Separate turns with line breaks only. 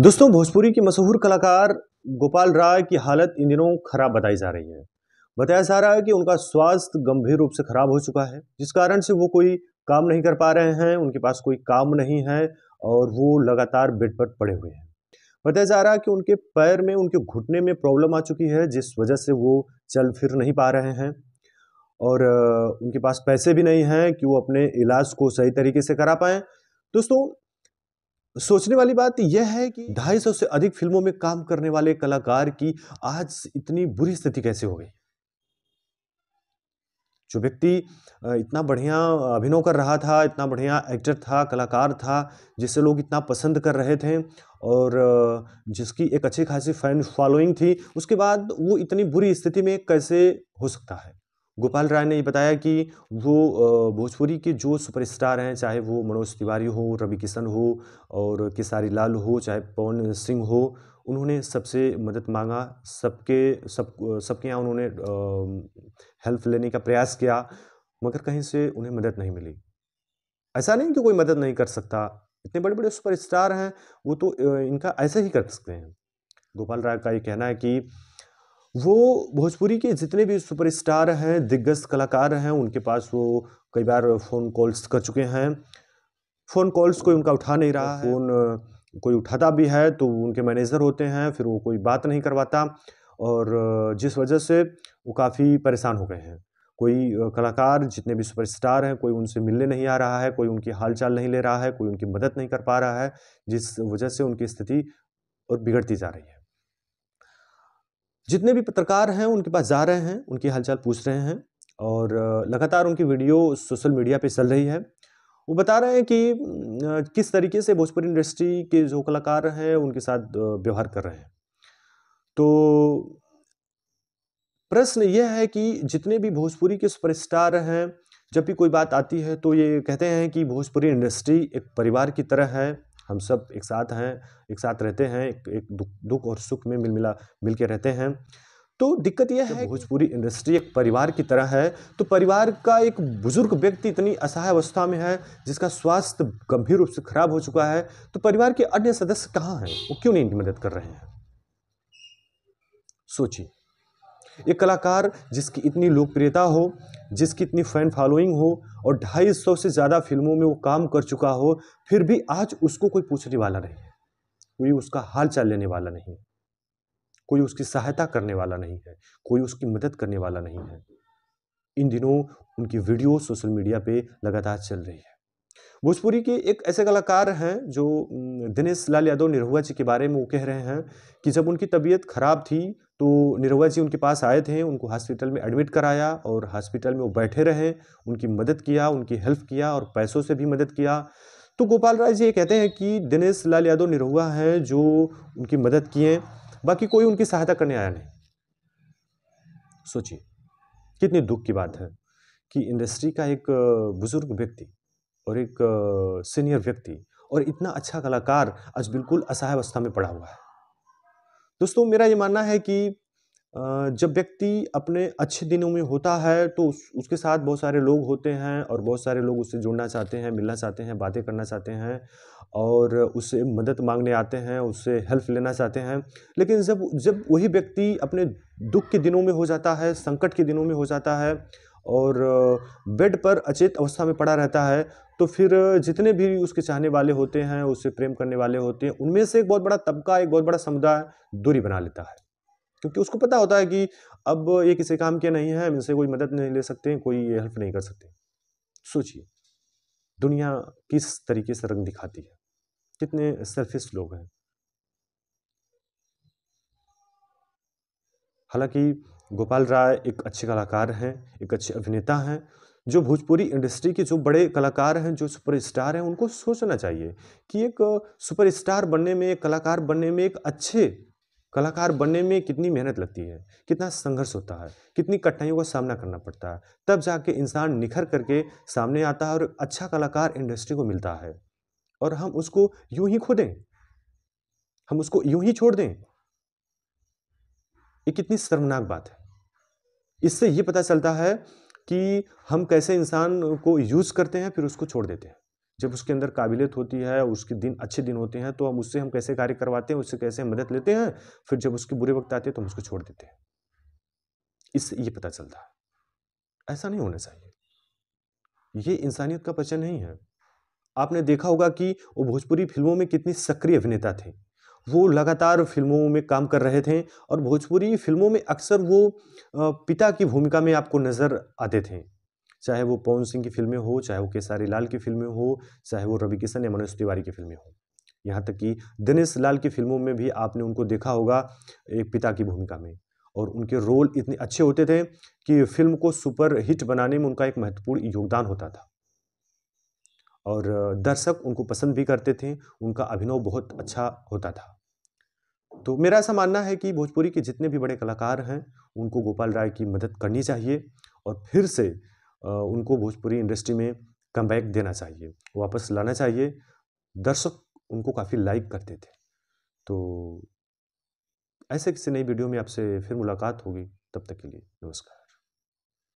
दोस्तों भोजपुरी के मशहूर कलाकार गोपाल राय की हालत इन दिनों खराब बताई जा रही है बताया जा रहा है कि उनका स्वास्थ्य गंभीर रूप से खराब हो चुका है जिस कारण से वो कोई काम नहीं कर पा रहे हैं उनके पास कोई काम नहीं है और वो लगातार बेड पर पड़े हुए हैं बताया जा रहा है कि उनके पैर में उनके घुटने में प्रॉब्लम आ चुकी है जिस वजह से वो चल फिर नहीं पा रहे हैं और उनके पास पैसे भी नहीं हैं कि वो अपने इलाज को सही तरीके से करा पाएँ दोस्तों सोचने वाली बात यह है कि सौ से अधिक फिल्मों में काम करने वाले कलाकार की आज इतनी बुरी स्थिति कैसे हो गई जो व्यक्ति इतना बढ़िया अभिनय कर रहा था इतना बढ़िया एक्टर था कलाकार था जिसे लोग इतना पसंद कर रहे थे और जिसकी एक अच्छी खासी फैन फॉलोइंग थी उसके बाद वो इतनी बुरी स्थिति में कैसे हो सकता है गोपाल राय ने बताया कि वो भोजपुरी के जो सुपरस्टार हैं चाहे वो मनोज तिवारी हो रवि किशन हो और खेसारी लाल हो चाहे पवन सिंह हो उन्होंने सबसे मदद मांगा सबके सब सबके यहाँ उन्होंने हेल्प लेने का प्रयास किया मगर कहीं से उन्हें मदद नहीं मिली ऐसा नहीं कि कोई मदद नहीं कर सकता इतने बड़े बड़े सुपरस्टार हैं वो तो इनका ऐसे ही कर सकते हैं गोपाल राय का ये कहना है कि वो भोजपुरी के जितने भी सुपरस्टार हैं दिग्गज कलाकार हैं उनके पास वो कई बार फ़ोन कॉल्स कर चुके हैं फ़ोन कॉल्स कोई उनका उठा नहीं रहा फ़ोन कोई उठाता भी है तो उनके मैनेज़र होते हैं फिर वो कोई बात नहीं करवाता और जिस वजह से वो काफ़ी परेशान हो गए हैं कोई कलाकार जितने भी सुपरस्टार हैं कोई उनसे मिलने नहीं आ रहा है कोई उनकी हालचाल नहीं ले रहा है कोई उनकी मदद नहीं कर पा रहा है जिस वजह से उनकी स्थिति और बिगड़ती जा रही है जितने भी पत्रकार हैं उनके पास जा रहे हैं उनकी हालचाल पूछ रहे हैं और लगातार उनकी वीडियो सोशल मीडिया पे चल रही है वो बता रहे हैं कि किस तरीके से भोजपुरी इंडस्ट्री के जो कलाकार हैं उनके साथ व्यवहार कर रहे हैं तो प्रश्न यह है कि जितने भी भोजपुरी के सुपरस्टार हैं जब भी कोई बात आती है तो ये कहते हैं कि भोजपुरी इंडस्ट्री एक परिवार की तरह है हम सब एक साथ हैं एक साथ रहते हैं एक, एक दुख, दुख और सुख में मिल मिला मिल के रहते हैं तो दिक्कत यह तो है भोजपुरी इंडस्ट्री एक परिवार की तरह है तो परिवार का एक बुजुर्ग व्यक्ति इतनी असहाय अवस्था में है जिसका स्वास्थ्य गंभीर रूप से खराब हो चुका है तो परिवार के अन्य सदस्य कहाँ हैं वो क्यों नहीं इनकी मदद कर रहे हैं सोचिए एक कलाकार जिसकी इतनी लोकप्रियता हो जिसकी इतनी फैन फॉलोइंग हो और ढाई सौ से ज़्यादा फिल्मों में वो काम कर चुका हो फिर भी आज उसको कोई पूछने वाला नहीं है कोई उसका हाल चाल लेने वाला नहीं है कोई उसकी सहायता करने वाला नहीं है कोई उसकी मदद करने वाला नहीं है इन दिनों उनकी वीडियो सोशल मीडिया पे लगातार चल रही है भोजपुरी के एक ऐसे कलाकार हैं जो दिनेश लाल यादव निरहुआ जी के बारे में वो कह रहे हैं कि जब उनकी तबीयत खराब थी तो निरहुआ जी उनके पास आए थे उनको हॉस्पिटल में एडमिट कराया और हॉस्पिटल में वो बैठे रहे उनकी मदद किया उनकी हेल्प किया और पैसों से भी मदद किया तो गोपाल राय जी ये कहते हैं कि दिनेश लाल यादव निरहुआ हैं जो उनकी मदद किए बाकी कोई उनकी सहायता करने आया नहीं सोचिए कितनी दुख की बात है कि इंडस्ट्री का एक बुज़ुर्ग व्यक्ति और एक सीनियर व्यक्ति और इतना अच्छा कलाकार आज बिल्कुल असहाय अवस्था में पड़ा हुआ है दोस्तों मेरा ये मानना है कि जब व्यक्ति अपने अच्छे दिनों में होता है तो उस, उसके साथ बहुत सारे लोग होते हैं और बहुत सारे लोग उससे जुड़ना चाहते हैं मिलना चाहते हैं बातें करना चाहते हैं और उससे मदद मांगने आते हैं उससे हेल्प लेना चाहते हैं लेकिन जब जब वही व्यक्ति अपने दुख के दिनों में हो जाता है संकट के दिनों में हो जाता है और बेड पर अचेत अवस्था में पड़ा रहता है तो फिर जितने भी उसके चाहने वाले होते हैं उससे प्रेम करने वाले होते हैं उनमें से एक बहुत बड़ा तबका एक बहुत बड़ा समुदाय दूरी बना लेता है क्योंकि उसको पता होता है कि अब ये किसी काम के नहीं है इनसे कोई मदद नहीं ले सकते कोई हेल्प नहीं कर सकते सोचिए दुनिया किस तरीके से रंग दिखाती है कितने सेल्फिस लोग हैं हालांकि गोपाल राय एक अच्छे कलाकार हैं एक अच्छे अभिनेता हैं जो भोजपुरी इंडस्ट्री के जो बड़े कलाकार हैं जो सुपरस्टार हैं उनको सोचना चाहिए कि एक सुपरस्टार बनने में एक कलाकार बनने में एक अच्छे कलाकार बनने में कितनी मेहनत लगती है कितना संघर्ष होता है कितनी कठिनाइयों का सामना करना पड़ता है तब जाके इंसान निखर करके सामने आता है और अच्छा कलाकार इंडस्ट्री को मिलता है और हम उसको यूं ही खो दें हम उसको यूं ही छोड़ दें ये कितनी शर्मनाक बात है इससे ये पता चलता है कि हम कैसे इंसान को यूज़ करते हैं फिर उसको छोड़ देते हैं जब उसके अंदर काबिलियत होती है उसके दिन अच्छे दिन होते हैं तो हम उससे हम कैसे कार्य करवाते हैं उससे कैसे मदद लेते हैं फिर जब उसके बुरे वक्त आते हैं तो हम उसको छोड़ देते हैं इससे ये पता चलता है ऐसा नहीं होना चाहिए ये इंसानियत का पचन नहीं है आपने देखा होगा कि वो भोजपुरी फिल्मों में कितनी सक्रिय अभिनेता थे वो लगातार फिल्मों में काम कर रहे थे और भोजपुरी फिल्मों में अक्सर वो पिता की भूमिका में आपको नज़र आते थे चाहे वो पवन सिंह की फिल्में हो चाहे वो केसारी लाल की फिल्में हो चाहे वो रवि किशन या मनोज तिवारी की फिल्में हो यहाँ तक कि दिनेश लाल की फिल्मों में भी आपने उनको देखा होगा एक पिता की भूमिका में और उनके रोल इतने अच्छे होते थे कि फिल्म को सुपर हिट बनाने में उनका एक महत्वपूर्ण योगदान होता था और दर्शक उनको पसंद भी करते थे उनका अभिनव बहुत अच्छा होता था तो मेरा ऐसा मानना है कि भोजपुरी के जितने भी बड़े कलाकार हैं उनको गोपाल राय की मदद करनी चाहिए और फिर से उनको भोजपुरी इंडस्ट्री में कम देना चाहिए वापस लाना चाहिए दर्शक उनको काफ़ी लाइक करते थे तो ऐसे किसी नई वीडियो में आपसे फिर मुलाकात होगी तब तक के लिए नमस्कार